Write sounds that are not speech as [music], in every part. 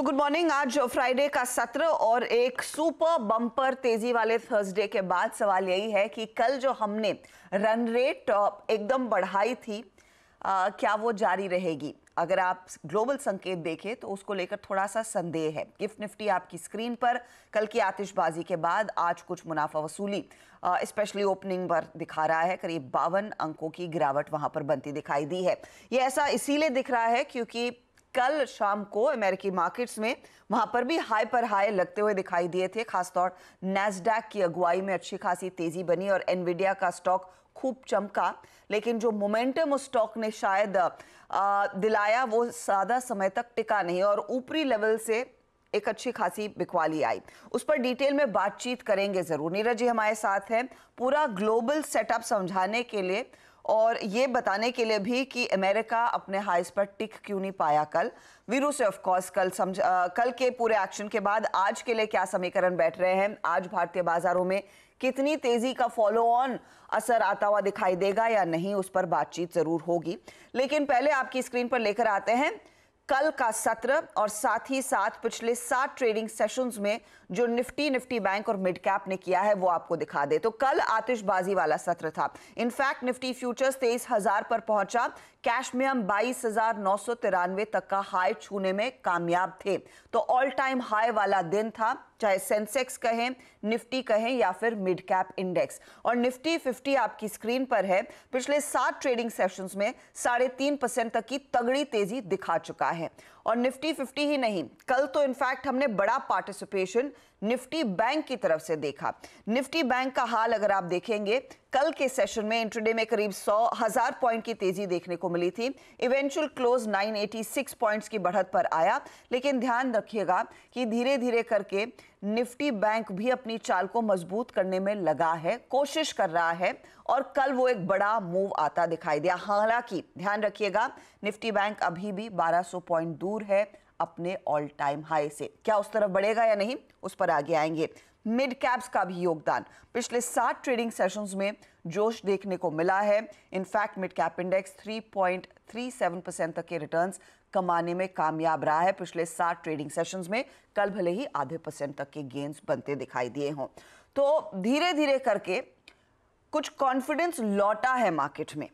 तो good morning आज Friday का सत्र और एक सुपर बम्पर तेजी वाले थर्सडे के बाद सवाल यही है कि कल जो हमने रन रेट एकदम बढ़ाई थी आ, क्या वो जारी रहेगी अगर आप ग्लोबल संकेत देखें तो उसको लेकर थोड़ा सा संदेह है गिफ्ट निफ्टी आपकी स्क्रीन पर कल की आतिशबाजी के बाद आज कुछ मुनाफा वसूली स्पेशली ओपनिंग पर दिखा रहा है करीब बावन अंकों की गिरावट वहां पर बनती दिखाई दी है ये ऐसा इसीलिए दिख रहा है क्योंकि कल शाम को अमेरिकी मार्केट्स में वहां पर भी हाई पर हाई लगते हुए दिखाई दिए थे खासतौर नेसडैक की अगुवाई में अच्छी खासी तेजी बनी और एनविडिया का स्टॉक खूब चमका लेकिन जो मोमेंटम उस स्टॉक ने शायद दिलाया वो ज्यादा समय तक टिका नहीं और ऊपरी लेवल से एक अच्छी खासी बिकवाली आई उस पर डिटेल में बातचीत करेंगे जरूर नीरज जी हमारे साथ हैं पूरा ग्लोबल सेटअप समझाने के लिए और ये बताने के लिए भी कि अमेरिका अपने हाइस पर टिक क्यों नहीं पाया कल वीरू से ऑफकोर्स कल समझ आ, कल के पूरे एक्शन के बाद आज के लिए क्या समीकरण बैठ रहे हैं आज भारतीय बाजारों में कितनी तेजी का फॉलो ऑन असर आता हुआ दिखाई देगा या नहीं उस पर बातचीत जरूर होगी लेकिन पहले आपकी स्क्रीन पर लेकर आते हैं कल का सत्र और साथ ही साथ पिछले सात ट्रेडिंग सेशंस में जो निफ्टी निफ्टी बैंक और मिड कैप ने किया है वो आपको दिखा दे तो कल आतिशबाजी वाला सत्र था इनफैक्ट निफ्टी फ्यूचर्स तेईस हजार पर पहुंचा कैश में हम बाईस हजार नौ सौ तिरानवे तक का हाई छूने में कामयाब थे तो ऑल टाइम हाई वाला दिन था चाहे सेंसेक्स कहें निफ्टी कहें या फिर मिड कैप इंडेक्स और निफ्टी 50 आपकी स्क्रीन पर है पिछले सात ट्रेडिंग सेशंस में साढ़े तीन परसेंट तक की तगड़ी तेजी दिखा चुका है और निफ्टी फिफ्टी ही नहीं कल तो इनफैक्ट हमने बड़ा पार्टिसिपेशन निफ्टी बैंक की तरफ से देखा निफ्टी बैंक का हाल अगर आप देखेंगे कल के सेशन में इंट्रोडे में करीब सौ हजार पॉइंट की तेजी देखने को मिली थी इवेंचुअल क्लोज 986 पॉइंट्स की बढ़त पर आया लेकिन ध्यान रखिएगा कि धीरे धीरे करके निफ्टी बैंक भी अपनी चाल को मजबूत करने में लगा है कोशिश कर रहा है और कल वो एक बड़ा मूव आता दिखाई दिया हालांकि ध्यान रखिएगा निफ्टी बैंक अभी भी 1200 पॉइंट दूर है अपने ऑल टाइम हाई से क्या उस तरफ बढ़ेगा या नहीं उस पर आगे आएंगे मिड कैप्स का भी योगदान पिछले सात ट्रेडिंग सेशंस में जोश देखने को मिला है in fact mid cap index 3.37 percent तक के रिटर्न्स कमाने में कामयाब रहा है पिछले सात ट्रेडिंग सेशंस में कल भले ही आधे परसेंट तक के गेंस बनते दिखाई दिए हों तो धीरे धीरे करके कुछ कॉन्फिडेंस लौटा है मार्केट में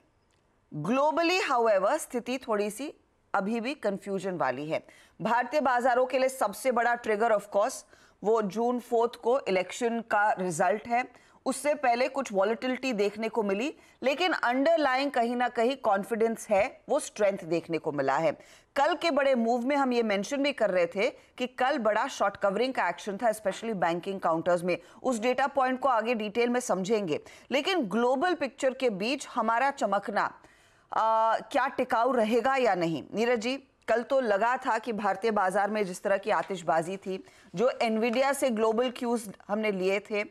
ग्लोबली हाउ स्थिति थोड़ी सी अभी भी कंफ्यूजन वाली है भारतीय बाजारों के लिए सबसे बड़ा ट्रिगर ऑफ कोर्स वो जून फोर्थ को इलेक्शन का रिजल्ट है उससे पहले कुछ वॉलिटिलिटी देखने को मिली लेकिन अंडरलाइंग कहीं ना कहीं कॉन्फिडेंस है वो स्ट्रेंथ देखने को मिला है कल के बड़े मूव में हम ये मेंशन भी कर रहे थे कि कल बड़ा शॉर्ट कवरिंग का एक्शन था स्पेशली बैंकिंग काउंटर्स में उस डेटा पॉइंट को आगे डिटेल में समझेंगे लेकिन ग्लोबल पिक्चर के बीच हमारा चमकना आ, क्या टिकाऊ रहेगा या नहीं नीरज जी कल तो लगा था कि भारतीय बाजार में जिस तरह की आतिशबाजी थी जो एनविडिया से ग्लोबल क्यूज हमने लिए थे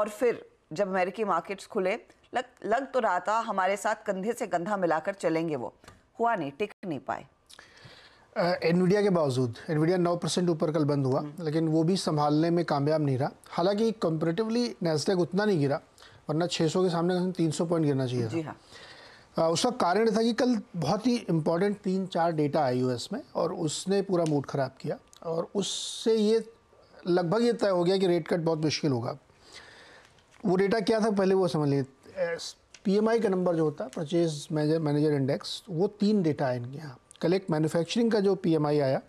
और फिर जब अमेरिकी मार्केट्स खुले लग लग तो रहा था हमारे साथ कंधे से कंधा मिलाकर चलेंगे वो हुआ नहीं टिक नहीं पाए एनविडिया के बावजूद एनविडिया 9 परसेंट ऊपर कल बंद हुआ हम्म। लेकिन वो भी संभालने में कामयाब नहीं रहा हालांकि कंपेरेटिवली नेस्टेक उतना नहीं गिरा वरना 600 के सामने तीन सौ पॉइंट गिरना चाहिए जी हाँ उसका कारण था कि कल बहुत ही इम्पॉर्टेंट तीन चार डेटा आई यूएस में और उसने पूरा मूड ख़राब किया और उससे ये लगभग ये तय हो गया कि रेट कट बहुत मुश्किल होगा वो डेटा क्या था पहले वो समझ लें पीएमआई का नंबर जो होता है परचेज मैनेजर इंडेक्स वो तीन डेटा आए इनके यहाँ कल एक मैनुफैक्चरिंग का जो पी आया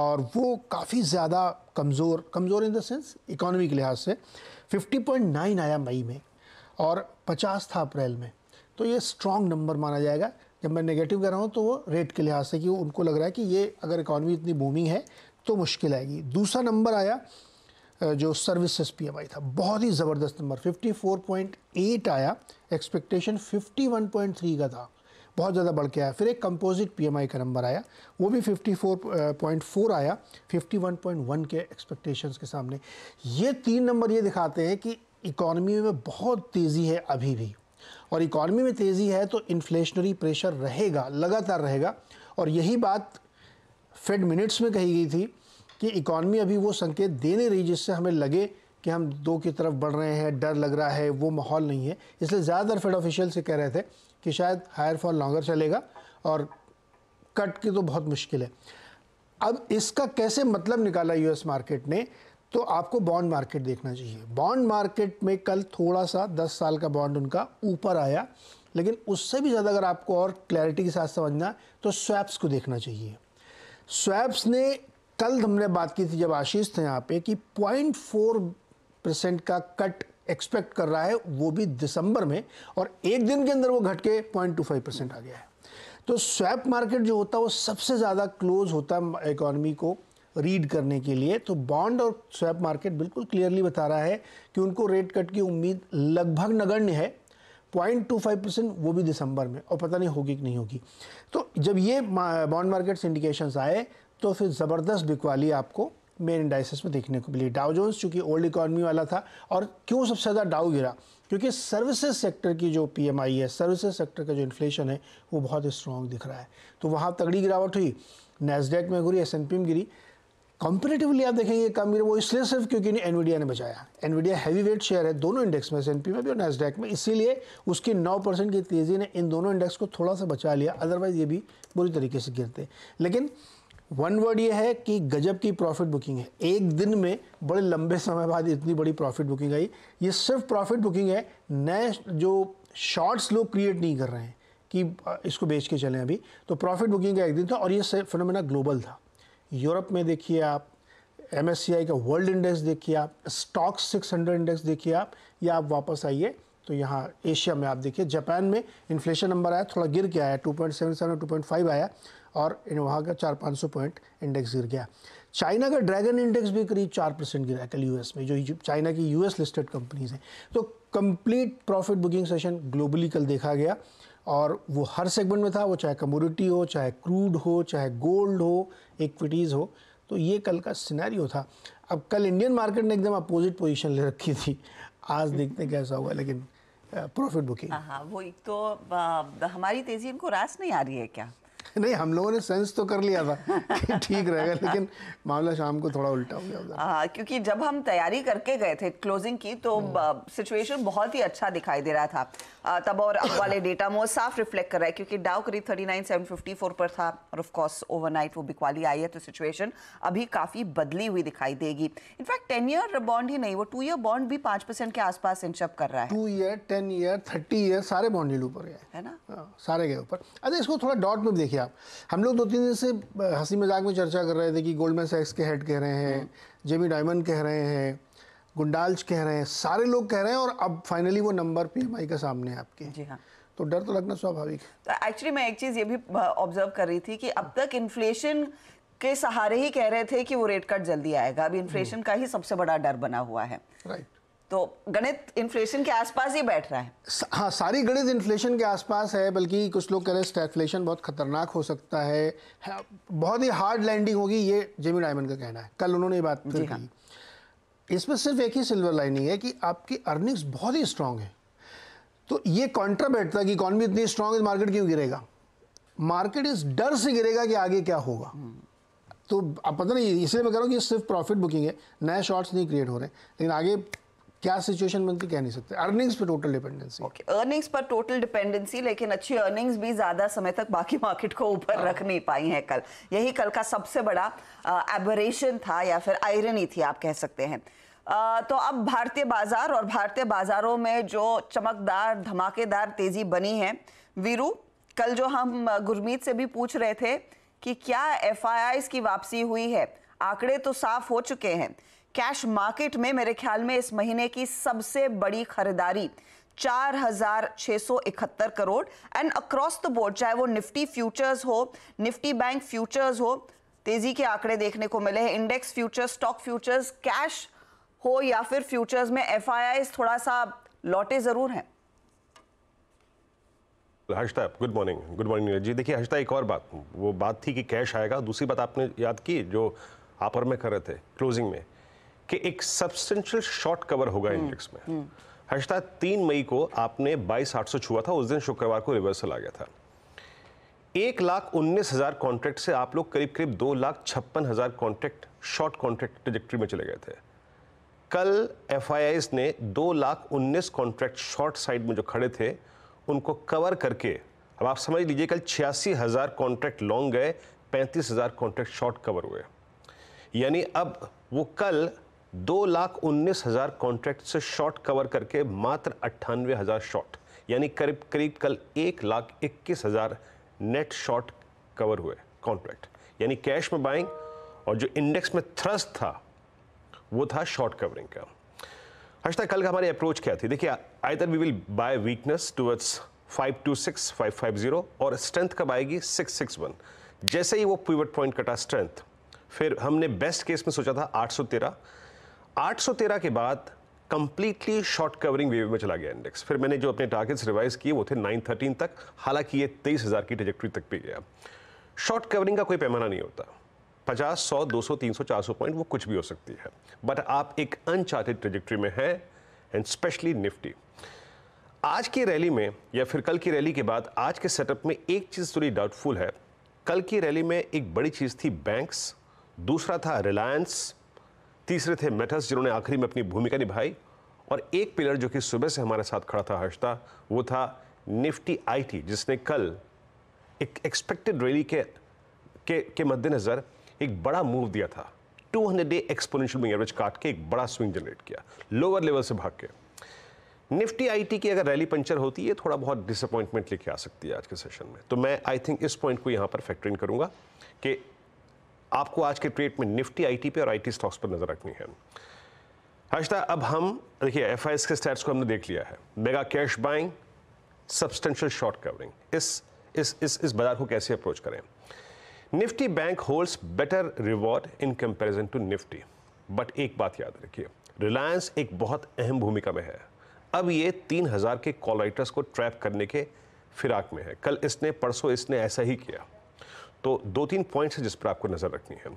और वो काफ़ी ज़्यादा कमज़ोर कमज़ोर इन द सेंस इकोनॉमी के लिहाज से 50.9 आया मई में और 50 था अप्रैल में तो ये स्ट्रॉन्ग नंबर माना जाएगा जब मैं नेगेटिव कह रहा हूँ तो वो रेट के लिहाज से कि उनको लग रहा है कि ये अगर इकॉनमी इतनी बूमिंग है तो मुश्किल आएगी दूसरा नंबर आया जो सर्विसेज पीएमआई था बहुत ही ज़बरदस्त नंबर 54.8 आया एक्सपेक्टेशन 51.3 का था बहुत ज़्यादा बढ़ के आया फिर एक कंपोजिट पीएमआई का नंबर आया वो भी 54.4 आया 51.1 के एक्सपेक्टेशंस के सामने ये तीन नंबर ये दिखाते हैं कि इकॉनमी में बहुत तेज़ी है अभी भी और इकॉनमी में तेज़ी है तो इन्फ्लेशनरी प्रेशर रहेगा लगातार रहेगा और यही बात फेड मिनट्स में कही गई थी कि इकॉनमी अभी वो संकेत दे नहीं रही जिससे हमें लगे कि हम दो की तरफ बढ़ रहे हैं डर लग रहा है वो माहौल नहीं है इसलिए ज़्यादातर फेड ऑफिशियल से कह रहे थे कि शायद हायर फॉर लॉन्गर चलेगा और कट की तो बहुत मुश्किल है अब इसका कैसे मतलब निकाला यूएस मार्केट ने तो आपको बॉन्ड मार्केट देखना चाहिए बॉन्ड मार्केट में कल थोड़ा सा दस साल का बॉन्ड उनका ऊपर आया लेकिन उससे भी ज़्यादा अगर आपको और क्लैरिटी के साथ समझना है तो स्वैप्स को देखना चाहिए स्वैप्स ने कल हमने बात की थी जब आशीष थे यहाँ पे कि 0.4 परसेंट का कट एक्सपेक्ट कर रहा है वो भी दिसंबर में और एक दिन के अंदर वो घट के पॉइंट टू फाइव परसेंट आ गया है तो स्वैप मार्केट जो होता है वो सबसे ज़्यादा क्लोज होता है इकोनॉमी को रीड करने के लिए तो बॉन्ड और स्वैप मार्केट बिल्कुल क्लियरली बता रहा है कि उनको रेट कट की उम्मीद लगभग नगण्य है पॉइंट टू फाइव परसेंट वो भी दिसंबर में और पता नहीं होगी कि नहीं होगी तो जब ये बॉन्ड मार्केट इंडिकेशन आए तो फिर ज़बरदस्त बिकवाली आपको मेन इंडाइसिस में देखने को मिली डाउ जोन्स चूँकि ओल्ड इकॉनमी वाला था और क्यों सबसे ज़्यादा डाउ गिरा क्योंकि सर्विसेज सेक्टर की जो पीएमआई है सर्विसेज सेक्टर का जो इन्फ्लेशन है वो बहुत स्ट्रॉन्ग दिख रहा है तो वहाँ तगड़ी गिरावट हुई नेसडेक में घुरी एस में गिरी कॉम्पिटेटिवली आप देखेंगे कम गिरे वो इसलिए सिर्फ क्योंकि एनवीडिया ने बचाया एनवीडिया हैवी वेट शेयर है दोनों इंडेक्स में एस में भी और नेसडेक में इसीलिए उसकी 9 परसेंट की तेज़ी ने इन दोनों इंडेक्स को थोड़ा सा बचा लिया अदरवाइज़ ये भी बुरी तरीके से गिरते लेकिन वन वर्ड ये है कि गजब की प्रॉफिट बुकिंग है एक दिन में बड़े लंबे समय बाद इतनी बड़ी प्रॉफिट बुकिंग आई ये सिर्फ प्रॉफिट बुकिंग है नए जो शॉर्ट्स लोग क्रिएट नहीं कर रहे हैं कि इसको बेच के चलें अभी तो प्रॉफिट बुकिंग का एक दिन था और ये फिनोमेना ग्लोबल था यूरोप में देखिए आप एम का वर्ल्ड इंडेक्स देखिए आप स्टॉक 600 इंडेक्स देखिए आप या आप वापस आइए तो यहाँ एशिया में आप देखिए जापान में इन्फ्लेशन नंबर आया थोड़ा गिर के आया 2.77 और 2.5 आया और वहाँ का चार पाँच सौ पॉइंट इंडेक्स गिर गया चाइना का ड्रैगन इंडेक्स भी करीब चार परसेंट गिरा कल यूएस में जो चाइना की यूएस लिस्टेड कंपनीज हैं तो complete profit booking session globally कल देखा गया और वो हर सेगमेंट में था वो चाहे कमोडिटी हो चाहे क्रूड हो चाहे गोल्ड हो इक्विटीज़ हो तो ये कल का सिनेरियो था अब कल इंडियन मार्केट ने एकदम अपोजिट पोजीशन ले रखी थी आज देखते कैसा हुआ लेकिन प्रॉफिट uh, बुकिंग हाँ, हाँ वो एक तो uh, हमारी तेज़ी इनको रास नहीं आ रही है क्या [laughs] नहीं हम लोगों ने सेंस तो कर लिया था कि ठीक रहेगा लेकिन मामला शाम को थोड़ा उल्टा हो गया उधर क्योंकि जब हम तैयारी करके गए थे क्लोजिंग की तो सिचुएशन हम्म। बहुत ही अच्छा दिखाई दे रहा था आ, तब और अब वाले डेटा [coughs] में साफ रिफ्लेक्ट कर रहा है क्योंकि डाउ करीब thirty nine seven fifty four पर था और ऑफकोर्स ओवरनाइट वो बिकवाली आई है तो सिचुएशन अभी काफ़ी बदली हुई दिखाई देगी इनफैक्ट टेन ईयर बॉन्ड ही नहीं वो टू ईयर बॉन्ड भी पाँच परसेंट के आसपास इंचअप कर रहा है two year ten year thirty year सारे बॉन्ड ऊपर गए है ना हाँ, सारे गए ऊपर अच्छा इसको थोड़ा डॉट में देखिए आप हम लोग दो तीन दिन से हंसी मजाक में चर्चा कर रहे थे कि गोल्डमैन सैक्स के हेड कह रहे हैं जेमी हम्म। डायमंड कह रहे हैं गुंडाल्च कह रहे हैं सारे लोग कह रहे हैं और अब फाइनली वो नंबर पीएमआई का सामने आपके जी हाँ तो डर तो लगना स्वाभाविक है एक्चुअली तो मैं एक चीज़ ये भी ऑब्जर्व कर रही थी कि अब तक इन्फ्लेशन के सहारे ही कह रहे थे कि वो रेट कट जल्दी आएगा अभी इन्फ्लेशन हम्म। का ही सबसे बड़ा डर बना हुआ है राइट तो गणित इन्फ्लेशन के आसपास ही बैठ रहा है हाँ सारी गणित इन्फ्लेशन के आसपास है बल्कि कुछ लोग कह रहे हैं स्टैगफ्लेशन बहुत खतरनाक हो सकता है हाँ, बहुत ही हार्ड लैंडिंग होगी ये जेमी डायमंड का कहना है कल उन्होंने ये बात कही हाँ। इसमें सिर्फ एक ही सिल्वर लाइनिंग है कि आपकी अर्निंग्स बहुत ही स्ट्रांग है तो ये कॉन्ट्रा बैठता है कि इकॉनमी इतनी स्ट्रांग है मार्केट तो क्यों गिरेगा मार्केट इस डर से गिरेगा कि आगे क्या होगा तो आप पता नहीं इसलिए मैं कह रहा हूँ कि सिर्फ प्रॉफिट बुकिंग है नए शॉर्ट्स नहीं क्रिएट हो रहे लेकिन आगे क्या सिचुएशन बनती कह नहीं सकते अर्निंग्स पर टोटल डिपेंडेंसी ओके अर्निंग्स पर टोटल डिपेंडेंसी लेकिन अच्छी अर्निंग्स भी ज़्यादा समय तक बाकी मार्केट को ऊपर हाँ। रख नहीं पाई है कल यही कल का सबसे बड़ा एबरेशन था या फिर आयरनी थी आप कह सकते हैं आ, तो अब भारतीय बाजार और भारतीय बाजारों में जो चमकदार धमाकेदार तेज़ी बनी है वीरू कल जो हम गुरमीत से भी पूछ रहे थे कि क्या एफ की वापसी हुई है आंकड़े तो साफ हो चुके हैं कैश मार्केट में मेरे ख्याल में इस महीने की सबसे बड़ी खरीदारी चार हजार सौ इकहत्तर crore and across the board चाहे वो निफ्टी फ्यूचर्स हो निफ्टी बैंक फ्यूचर्स हो तेजी के आंकड़े देखने को मिले हैं index futures stock futures cash हो या फिर फ्यूचर्स में एफ थोड़ा सा लौटे जरूर हैं Harshada good morning good morning Neeraj ji देखिए हर्षता एक और बात वो बात थी कि कैश आएगा दूसरी बात आपने याद की जो आप और मैं कर रहे थे क्लोजिंग में कि एक सब्सटेंशियल शॉर्ट कवर होगा इंडेक्स हम्म, में हम्म। हर्षता तीन मई को आपने बाईस आठ सौ छुआ था उस दिन शुक्रवार को रिवर्सल आ गया था एक लाख उन्नीस हजार कॉन्ट्रैक्ट से आप लोग करीब करीब दो लाख छप्पन हजार कॉन्ट्रैक्ट शॉर्ट कॉन्ट्रैक्ट ट्रिजेक्ट्री में चले गए थे कल एफ ने दो लाख उन्नीस कॉन्ट्रैक्ट शॉर्ट साइड में जो खड़े थे उनको कवर करके अब आप समझ लीजिए कल छियासी हज़ार कॉन्ट्रैक्ट लॉन्ग गए पैंतीस हज़ार कॉन्ट्रैक्ट शॉर्ट कवर हुए यानी अब वो कल दो लाख उन्नीस हज़ार कॉन्ट्रैक्ट से शॉर्ट कवर करके मात्र अट्ठानवे हज़ार शॉर्ट यानी करीब करीब कल एक लाख इक्कीस हज़ार नेट शॉर्ट कवर हुए कॉन्ट्रैक्ट यानी कैश में बाइंग और जो इंडेक्स में थ्रस्ट था वो था शॉर्ट कवरिंग का हर्षता कल का हमारी अप्रोच क्या थी देखिए either we will buy weakness towards five five two six five zero और स्ट्रेंथ कब आएगी सिक्स सिक्स वन जैसे ही वो पिवट पॉइंट कटा स्ट्रेंथ फिर हमने बेस्ट केस में सोचा था आठ सौ तेरह 813 के बाद कंप्लीटली शॉर्ट कवरिंग वेव में चला गया इंडेक्स फिर मैंने जो अपने टारगेट्स रिवाइज किए वो थे 913 तक हालांकि ये तेईस हज़ार की ट्रेजेक्ट्री तक भी गया शॉर्ट कवरिंग का कोई पैमाना नहीं होता 50, 100, 200, 300, 400 पॉइंट वो कुछ भी हो सकती है बट आप एक अनचार्टेड ट्रेजेक्ट्री में हैं एंड स्पेशली निफ्टी आज की रैली में या फिर कल की रैली के बाद आज के सेटअप में एक चीज़ थोड़ी डाउटफुल है कल की रैली में एक बड़ी चीज़ थी बैंक्स दूसरा था रिलायंस तीसरे थे मेटस जिन्होंने आखिरी में अपनी भूमिका निभाई और एक पिलर जो कि सुबह से हमारे साथ खड़ा था हर्षता वो था निफ्टी आईटी जिसने कल एक एक्सपेक्टेड रैली के के, के मद्देनज़र एक बड़ा मूव दिया था 200 डे एक्सपोनेंशियल मूविंग एवरेज काट के एक बड़ा स्विंग जनरेट किया लोअर लेवल से भाग के निफ्टी आईटी की अगर रैली पंचर होती है थोड़ा बहुत डिसअपॉइंटमेंट लेके आ सकती है आज के सेशन में तो मैं आई थिंक इस पॉइंट को यहाँ पर फैक्टर इन करूंगा कि आपको आज के ट्रेड में निफ्टी आईटी पे और आईटी स्टॉक्स पर नज़र रखनी है हर्षता अब हम देखिए एफ के स्टैट्स को हमने देख लिया है mega cash buying substantial short covering इस इस इस इस बाजार को कैसे अप्रोच करें Nifty bank holds better reward in comparison to Nifty but एक बात याद रखिए रिलायंस एक बहुत अहम भूमिका में है अब ये तीन हज़ार के कॉल राइटर्स को ट्रैप करने के फिराक में है कल इसने परसों इसने ऐसा ही किया तो दो तीन पॉइंट्स हैं जिस पर आपको नज़र रखनी है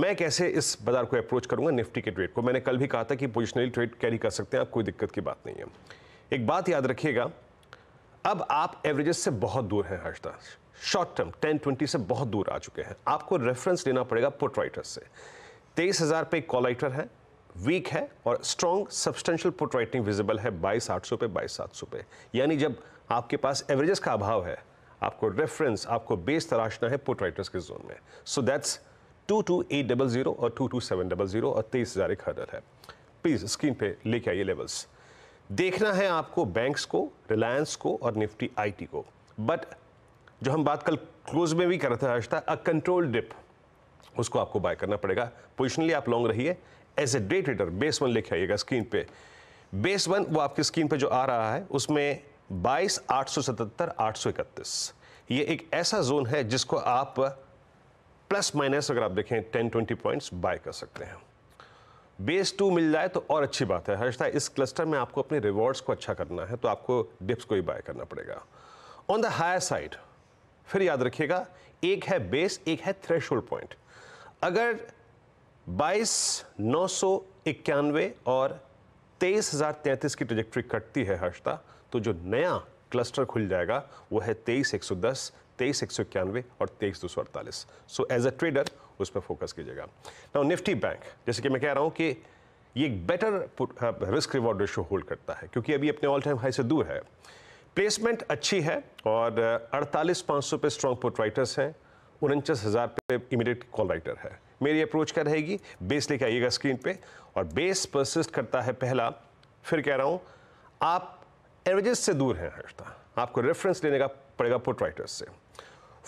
मैं कैसे इस बाजार को अप्रोच करूंगा निफ्टी के ट्रेड को मैंने कल भी कहा था कि पोजिशनली ट्रेड कैरी कर सकते हैं आप कोई दिक्कत की बात नहीं है एक बात याद रखिएगा अब आप एवरेजेस से बहुत दूर हैं Harshada short term ten twenty से बहुत दूर आ चुके हैं आपको रेफरेंस लेना पड़ेगा पुट राइटर्स से तेईस हज़ार पे कॉल राइटर है वीक है और strong substantial put writing visible है बाईस आठ सौ पे बाईस सात सौ पे यानी जब आपके पास एवरेजेस का अभाव है आपको रेफरेंस आपको बेस तराशना है पुट राइटर्स के जोन में so that's two two eight double zero और two two seven double zero और तेईस हज़ार एक हडर है प्लीज़ स्क्रीन पे लेके आइए लेवल्स देखना है आपको बैंक्स को रिलायंस को और निफ्टी आईटी को बट जो हम बात कल क्लोज में भी कर रहे थे हर्षता अ कंट्रोल डिप उसको आपको बाय करना पड़ेगा पोजिशनली आप लॉन्ग रहिए as a day trader base one लेके आइएगा स्क्रीन पे बेस वन वो आपकी स्क्रीन पे जो आ रहा है उसमें बाईस आठ सौ सतहत्तर आठ सौ इकतीस ये एक ऐसा जोन है जिसको आप प्लस माइनस अगर आप देखें टेन ट्वेंटी पॉइंट्स बाय कर सकते हैं बेस टू मिल जाए तो और अच्छी बात है हर्षता इस क्लस्टर में आपको अपने रिवॉर्ड्स को अच्छा करना है तो आपको डिप्स को ही बाय करना पड़ेगा ऑन द हायर साइड फिर याद रखिएगा एक है बेस एक है थ्रेश पॉइंट अगर बाईस नौ सौ इक्यानवे और तेईस हज़ार तैंतीस की ट्रजेक्ट्री कटती है हर्षता तो जो नया क्लस्टर खुल जाएगा वो है तेईस एक सौ दस तेईस एक सौ इक्यानवे और तेईस दो सौ अड़तालीस सो एज अ ट्रेडर उस पर फोकस कीजिएगा ना निफ्टी बैंक जैसे कि मैं कह रहा हूँ कि ये एक better risk reward ratio hold करता है क्योंकि अभी अपने ऑल टाइम हाई से दूर है प्लेसमेंट अच्छी है और अड़तालीस पाँच सौ पे स्ट्रॉन्ग पुट राइटर्स हैं उनचास हज़ार पे इमीडिएट कॉल राइटर है मेरी अप्रोच क्या रहेगी बेस लेके आइएगा स्क्रीन पे और बेस परसिस्ट करता है पहला फिर कह रहा हूँ आप एवरेजेस से दूर है हर्षता आपको रेफरेंस लेने का पड़ेगा पुट राइटर्स से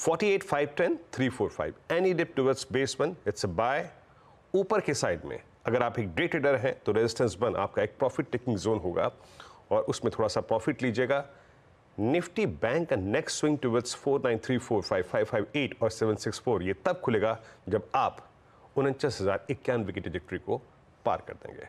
48 5 10 345 any dip towards base one it's a buy ऊपर के साइड में अगर आप एक डे ट्रेडर हैं तो रेजिस्टेंस वन आपका एक प्रॉफिट टेकिंग जोन होगा और उसमें थोड़ा सा प्रॉफिट लीजिएगा निफ्टी बैंक का next swing towards four four nine three five five five eight और सेवन सिक्स फोर ये तब खुलेगा जब आप उनचास हज़ार इक्यानवे की ट्रिजेक्ट्री को पार कर देंगे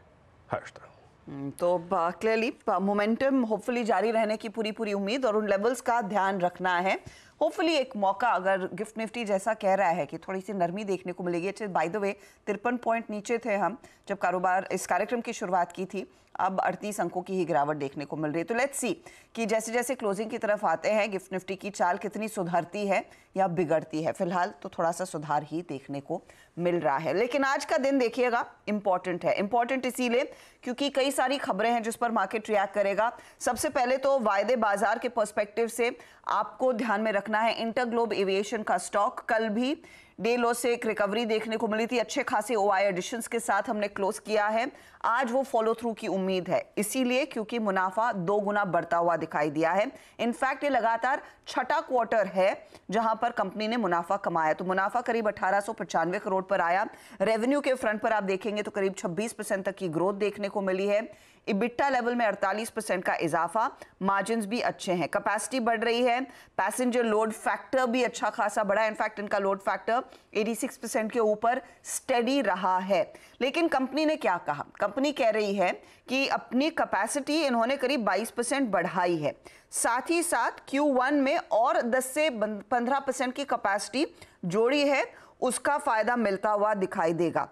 हर्षता हम्म, तो क्लियरली मोमेंटम होपफुली जारी रहने की पूरी पूरी उम्मीद और उन लेवल्स का ध्यान रखना है होपफुली एक मौका अगर गिफ्ट निफ्टी जैसा कह रहा है कि थोड़ी सी नरमी देखने को मिलेगी अच्छे बाय द वे तिरपन पॉइंट नीचे थे हम जब कारोबार इस कार्यक्रम की शुरुआत की थी अब अड़तीस अंकों की ही गिरावट देखने को मिल रही है तो लेट्स सी कि जैसे जैसे क्लोजिंग की तरफ आते हैं गिफ्ट निफ्टी की चाल कितनी सुधरती है या बिगड़ती है फिलहाल तो थोड़ा सा सुधार ही देखने को मिल रहा है लेकिन आज का दिन देखिएगा इंपॉर्टेंट है इंपॉर्टेंट इसीलिए क्योंकि कई सारी खबरें हैं जिस पर मार्केट रिएक्ट करेगा सबसे पहले तो वायदे बाजार के पर्सपेक्टिव से आपको ध्यान में रखना रखना है इंटर ग्लोब एविएशन का स्टॉक कल भी डे लो से एक रिकवरी देखने को मिली थी अच्छे खासे ओ आई एडिशंस के साथ हमने क्लोज किया है आज वो फॉलो थ्रू की उम्मीद है इसीलिए क्योंकि मुनाफा दो गुना बढ़ता हुआ दिखाई दिया है इनफैक्ट ये लगातार छठा क्वार्टर है जहां पर कंपनी ने मुनाफा कमाया तो मुनाफा करीब अठारह करोड़ पर आया रेवेन्यू के फ्रंट पर आप देखेंगे तो करीब छब्बीस तक की ग्रोथ देखने को मिली है इबिट्टा लेवल में 48 परसेंट का इजाफा मार्जिन भी अच्छे हैं कैपेसिटी बढ़ रही है पैसेंजर लोड फैक्टर भी अच्छा खासा बढ़ा है इनफैक्ट इनका लोड फैक्टर 86 परसेंट के ऊपर स्टडी रहा है लेकिन कंपनी ने क्या कहा कंपनी कह रही है कि अपनी कैपेसिटी इन्होंने करीब 22 परसेंट बढ़ाई है साथ ही साथ Q1 में और 10 से 15 परसेंट की कैपेसिटी जोड़ी है उसका फ़ायदा मिलता हुआ दिखाई देगा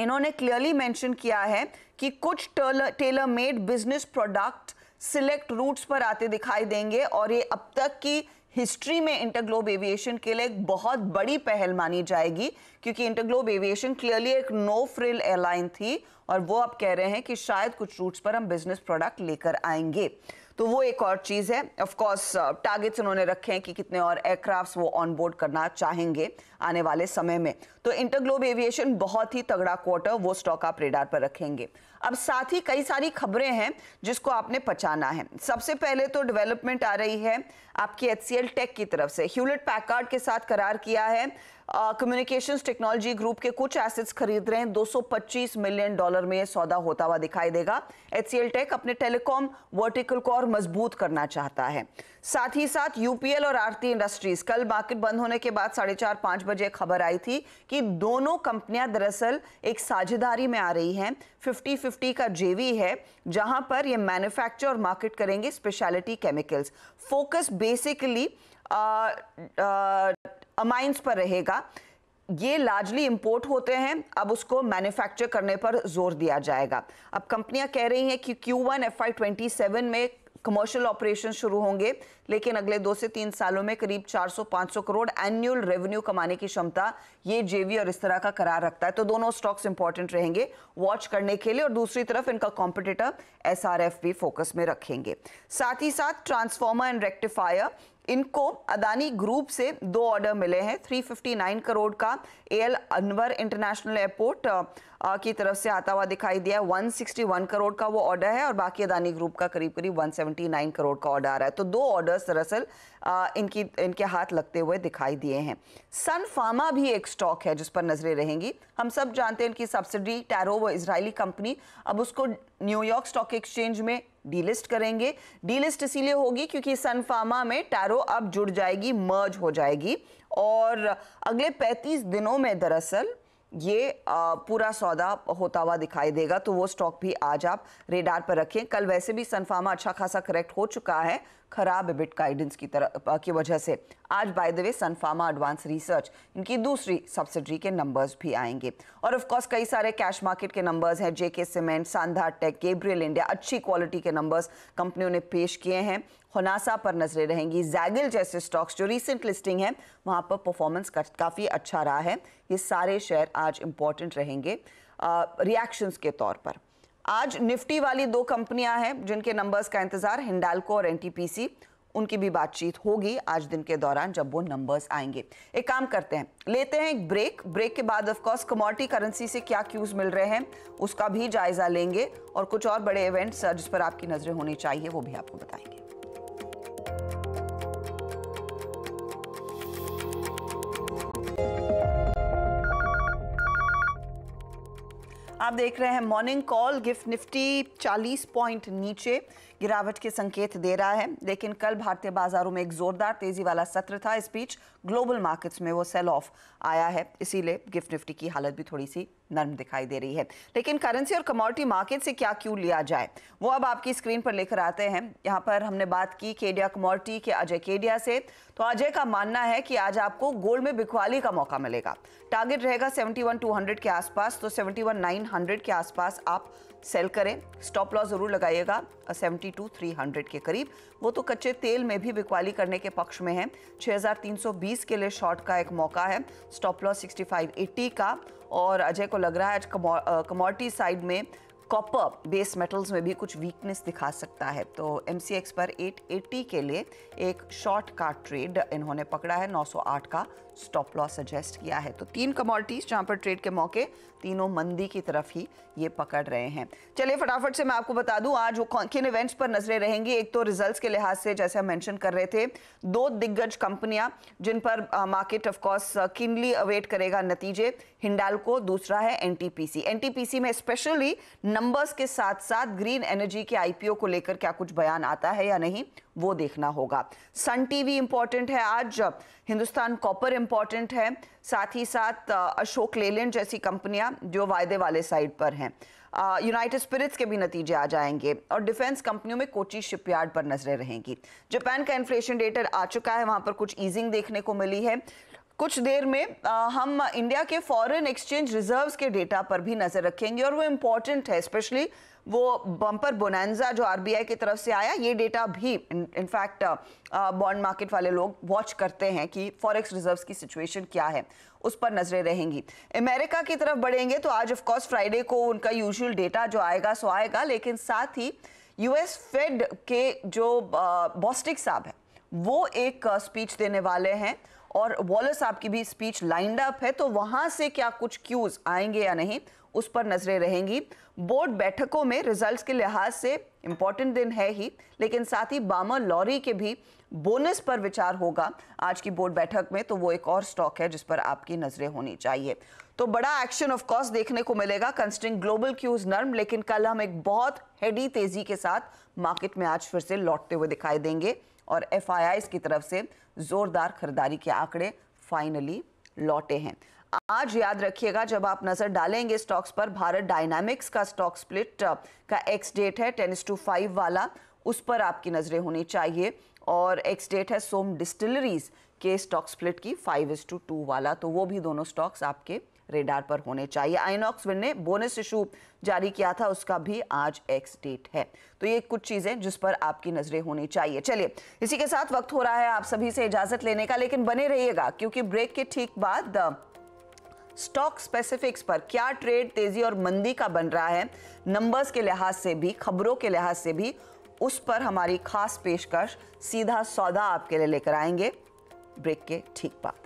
इन्होंने क्लियरली मेंशन किया है कि कुछ tailor made business product select routes पर आते दिखाई देंगे और ये अब तक की हिस्ट्री में इंटरग्लोब एविएशन के लिए एक बहुत बड़ी पहल मानी जाएगी क्योंकि इंटरग्लोब एविएशन क्लियरली एक नो फ्रिल एयरलाइन थी और वो अब कह रहे हैं कि शायद कुछ रूट्स पर हम बिजनेस प्रोडक्ट लेकर आएंगे तो वो एक और चीज़ है ऑफ कोर्स टारगेट्स उन्होंने रखे हैं कि कितने और एयरक्राफ्ट्स वो ऑन बोर्ड करना चाहेंगे आने वाले समय में तो इंटरग्लोब एविएशन बहुत ही तगड़ा क्वार्टर वो स्टॉक आप रेडार पर रखेंगे अब साथ ही कई सारी खबरें हैं जिसको आपने पचाना है सबसे पहले तो डेवलपमेंट आ रही है आपकी एच टेक की तरफ से ह्यूलेट पैकार्ड के साथ करार किया है कम्युनिकेशन टेक्नोलॉजी ग्रुप के कुछ एसेट्स खरीद रहे हैं 225 मिलियन डॉलर में सौदा होता हुआ दिखाई देगा एच टेक अपने टेलीकॉम वर्टिकल को और मजबूत करना चाहता है साथ ही साथ यूपीएल और आरती इंडस्ट्रीज कल मार्केट बंद होने के बाद साढ़े चार पांच बजे खबर आई थी कि दोनों कंपनियां दरअसल एक साझेदारी में आ रही हैं 50-50 का जेवी है जहां पर ये मैन्युफैक्चर और मार्केट करेंगे specialty chemicals focus basically amines पर रहेगा ये लार्जली इंपोर्ट होते हैं अब उसको मैन्युफैक्चर करने पर जोर दिया जाएगा अब कंपनियां कह रही हैं कि Q one F I twenty में कमर्शियल ऑपरेशन शुरू होंगे लेकिन अगले दो से तीन सालों में करीब 400-500 करोड़ एनुअल रेवेन्यू कमाने की क्षमता ये जेवी और इस तरह का करार रखता है तो दोनों स्टॉक्स इंपॉर्टेंट रहेंगे वॉच करने के लिए और दूसरी तरफ इनका कॉम्पिटिटर एस भी फोकस में रखेंगे साथ ही साथ ट्रांसफॉर्मर एंड रेक्टिफायर इनको अदानी ग्रुप से दो ऑर्डर मिले हैं 359 करोड़ का एल अनवर इंटरनेशनल एयरपोर्ट की तरफ से आता हुआ दिखाई दिया 161 करोड़ का वो ऑर्डर है और बाकी अदानी ग्रुप का करीब करीब 179 करोड़ का ऑर्डर आ रहा है तो दो ऑर्डर्स दरअसल इनकी इनके हाथ लगते हुए दिखाई दिए हैं सन फार्मा भी एक स्टॉक है जिस पर नजरें रहेंगी हम सब जानते हैं इनकी सब्सिडी टैरो वो इसराइली कंपनी अब उसको न्यूयॉर्क स्टॉक एक्सचेंज में डीलिस्ट करेंगे डीलिस्ट इसीलिए होगी क्योंकि सनफार्मा में टैरो अब जुड़ जाएगी मर्ज हो जाएगी और अगले 35 दिनों में दरअसल ये आ, पूरा सौदा होता हुआ दिखाई देगा तो वो स्टॉक भी आज आप रेडार पर रखें कल वैसे भी सनफार्मा अच्छा खासा करेक्ट हो चुका है खराब बिट गाइडेंस की तरह की वजह से आज by the way Sun Pharma advance research इनकी दूसरी सब्सिडरी के नंबर्स भी आएंगे और ऑफ कोर्स कई सारे कैश मार्केट के नंबर्स हैं JK cement Sandhar tech Gabriel India अच्छी क्वालिटी के नंबर्स कंपनियों ने पेश किए हैं होनासा पर नजरें रहेंगी जैगल जैसे स्टॉक्स जो रिसेंट लिस्टिंग है वहाँ पर परफॉर्मेंस काफ़ी अच्छा रहा है ये सारे शेयर आज इंपॉर्टेंट रहेंगे रिएक्शंस के तौर पर आज निफ्टी वाली दो कंपनियां हैं जिनके नंबर्स का इंतजार हिंडालको और एनटीपीसी उनकी भी बातचीत होगी आज दिन के दौरान जब वो नंबर्स आएंगे एक काम करते हैं लेते हैं एक ब्रेक ब्रेक के बाद ऑफ कोर्स कमोडिटी करेंसी से क्या क्यूज मिल रहे हैं उसका भी जायजा लेंगे और कुछ और बड़े इवेंट्स जिस पर आपकी नजरें होनी चाहिए वो भी आपको बताएंगे आप देख रहे हैं morning call gift Nifty 40 point नीचे गिरावट के संकेत दे रहा है लेकिन कल भारतीय बाजारों में एक जोरदार तेजी वाला सत्र था इस बीच ग्लोबल मार्केट्स में वो सेल ऑफ आया है इसीलिए गिफ्ट निफ्टी की हालत भी थोड़ी सी नर्म दिखाई दे रही है लेकिन करेंसी और कमोडिटी मार्केट से क्या क्यों लिया जाए वो अब आपकी स्क्रीन पर लेकर आते हैं यहाँ पर हमने बात की केडिया कमोडिटी के अजय केडिया से तो अजय का मानना है कि आज आपको गोल्ड में बिकवाली का मौका मिलेगा टारगेट रहेगा सेवेंटी वन टू हंड्रेड के आसपास तो सेवेंटी वन नाइन हंड्रेड के आसपास आप सेल करें स्टॉप लॉस जरूर लगाइएगा सेवेंटी टू थ्री हंड्रेड के करीब वो तो कच्चे तेल में भी बिकवाली करने के पक्ष में है 6320 के लिए शॉर्ट का एक मौका है स्टॉप लॉस 6580 का और अजय को लग रहा है आज कमोडिटी साइड में कॉपर बेस मेटल्स में भी कुछ वीकनेस दिखा सकता है तो एम पर 880 के लिए एक शॉर्ट का ट्रेड इन्होंने पकड़ा है 908 का स्टॉप लॉस सजेस्ट किया है तो तीन कमोडिटीज़ जहाँ पर ट्रेड के मौके तीनों मंदी की तरफ ही ये पकड़ रहे हैं चलिए फटाफट से मैं आपको बता दूं आज वो किन इवेंट्स पर नजरें रहेंगी एक तो रिजल्ट्स के लिहाज से जैसे हम मेंशन कर रहे थे दो दिग्गज कंपनियां जिन पर मार्केट ऑफकोर्स किनली अवेट करेगा नतीजे हिंडालको दूसरा है एनटीपीसी एनटीपीसी में स्पेशली नंबर्स के साथ साथ ग्रीन एनर्जी के आईपीओ को लेकर क्या कुछ बयान आता है या नहीं वो देखना होगा सन टीवी इंपॉर्टेंट है आज हिंदुस्तान कॉपर इंपॉर्टेंट है साथ ही साथ अशोक लेलैंड जैसी कंपनियां जो वायदे वाले साइड पर हैं यूनाइटेड स्पिरिट्स के भी नतीजे आ जाएंगे और डिफेंस कंपनियों में कोची शिपयार्ड पर नजरें रहेंगी जापान का इन्फ्लेशन डेटर आ चुका है वहां पर कुछ ईजिंग देखने को मिली है कुछ देर में आ, हम इंडिया के फॉरेन एक्सचेंज रिजर्व्स के डेटा पर भी नज़र रखेंगे और वो इम्पॉर्टेंट है स्पेशली वो बम्पर बोनेजा जो आरबीआई की तरफ से आया ये डेटा भी इनफैक्ट बॉन्ड मार्केट वाले लोग वॉच करते हैं कि फॉरेक्स रिजर्व्स की सिचुएशन क्या है उस पर नज़रें रहेंगी अमेरिका की तरफ बढ़ेंगे तो आज ऑफकोर्स फ्राइडे को उनका यूजुअल डेटा जो आएगा सो आएगा लेकिन साथ ही यूएस फेड के जो बॉस्टिक साहब हैं वो एक स्पीच देने वाले हैं और वॉलर साहब की भी स्पीच लाइंड अप है तो वहां से क्या कुछ क्यूज आएंगे या नहीं उस पर नजरें रहेंगी बोर्ड बैठकों में रिजल्ट्स के लिहाज से इम्पॉर्टेंट दिन है ही लेकिन साथ ही बामर लॉरी के भी बोनस पर विचार होगा आज की बोर्ड बैठक में तो वो एक और स्टॉक है जिस पर आपकी नजरें होनी चाहिए तो बड़ा एक्शन ऑफ कॉस्ट देखने को मिलेगा कंस्टिंग ग्लोबल क्यूज नर्म लेकिन कल हम एक बहुत हेडी तेजी के साथ मार्केट में आज फिर से लौटते हुए दिखाई देंगे और एफ की तरफ से जोरदार खरीदारी के आंकड़े फाइनली लौटे हैं आज याद रखिएगा जब आप नजर डालेंगे स्टॉक्स पर भारत डायनामिक्स का स्टॉक स्प्लिट का एक्स डेट है टेनिस टू फाइव वाला उस पर आपकी नजरें होनी चाहिए और एक्स डेट है सोम डिस्टिलरीज के स्टॉक स्प्लिट की फाइव इज टू टू वाला तो वो भी दोनों स्टॉक्स आपके रेडार पर होने चाहिए आइनॉक्स ने बोनस इशू जारी किया था उसका भी आज एक्स डेट है तो ये कुछ चीजें जिस पर आपकी नजरें होनी चाहिए चलिए इसी के साथ वक्त हो रहा है आप सभी से इजाजत लेने का लेकिन बने रहिएगा क्योंकि ब्रेक के ठीक बाद स्टॉक स्पेसिफिक्स पर क्या ट्रेड तेजी और मंदी का बन रहा है नंबर्स के लिहाज से भी खबरों के लिहाज से भी उस पर हमारी खास पेशकश सीधा सौदा आपके लिए लेकर आएंगे ब्रेक के ठीक बाद